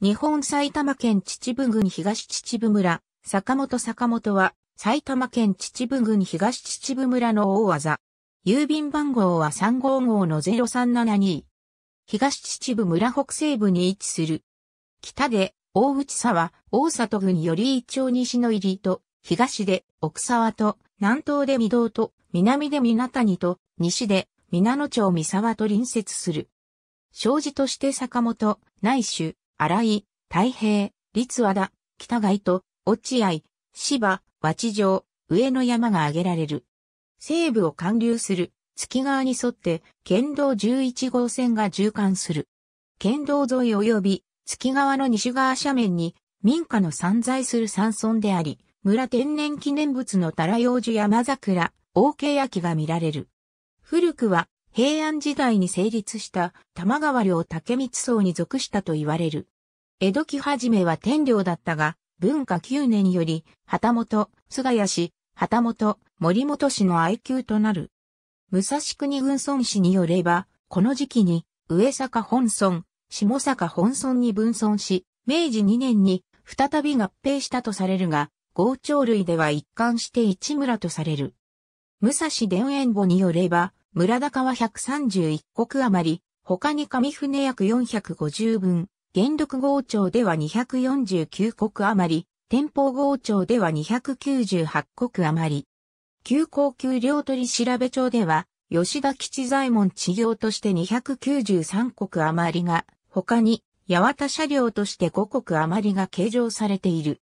日本埼玉県秩父郡東秩父村、坂本坂本は、埼玉県秩父郡東秩父村の大技。郵便番号は355の0372。東秩父村北西部に位置する。北で、大内沢、大里郡より一丁西の入りと、東で、奥沢と、南東で御堂と、南で港谷と、西で、皆野町三沢と隣接する。障子として坂本、内種、荒井、太平、立和田、北街と、落合、芝、和地城、上の山が挙げられる。西部を貫流する月川に沿って県道11号線が縦貫する。県道沿い及び月川の西側斜面に民家の散在する山村であり、村天然記念物の太良樹山桜、大ケヤキが見られる。古くは平安時代に成立した玉川領竹光荘に属したと言われる。江戸期じめは天領だったが、文化9年より、旗本、菅谷氏、旗本、森本氏の愛宮となる。武蔵国軍村氏によれば、この時期に、上坂本村、下坂本村に分村し、明治2年に再び合併したとされるが、豪鳥類では一貫して一村とされる。武蔵伝園簿によれば、村高は131国余り、他に上船約450分、元禄号庁では249国余り、天保号庁では298国余り。旧高級領取調べ帳では、吉田吉左衛門治業として293国余りが、他に、八幡車両として5国余りが計上されている。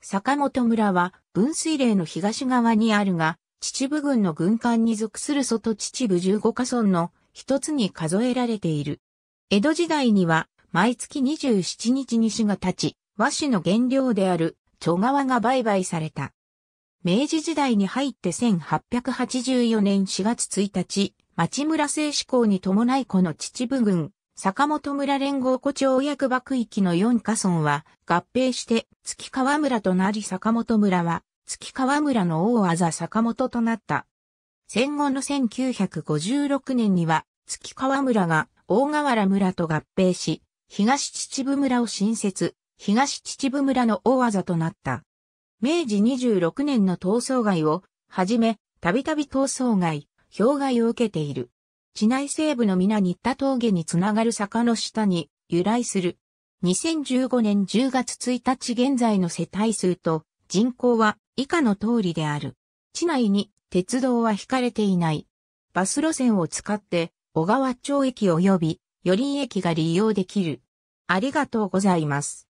坂本村は、分水嶺の東側にあるが、秩父郡の軍艦に属する外秩父15カ村の一つに数えられている。江戸時代には、毎月27日に市が立ち、和紙の原料である、蝶川が売買された。明治時代に入って1884年4月1日、町村制志向に伴いこの秩父郡、坂本村連合湖町役場区域の4カ村は合併して月川村となり坂本村は月川村の大あざ坂本となった。戦後の1956年には、月川村が大河原村と合併し、東秩父村を新設、東秩父村の大あざとなった。明治26年の闘争街を、はじめ、たびたび闘争街、氷害を受けている。地内西部の皆った峠につながる坂の下に由来する。2015年10月1日現在の世帯数と人口は以下の通りである。地内に鉄道は引かれていない。バス路線を使って小川町駅及び寄り駅が利用できる。ありがとうございます。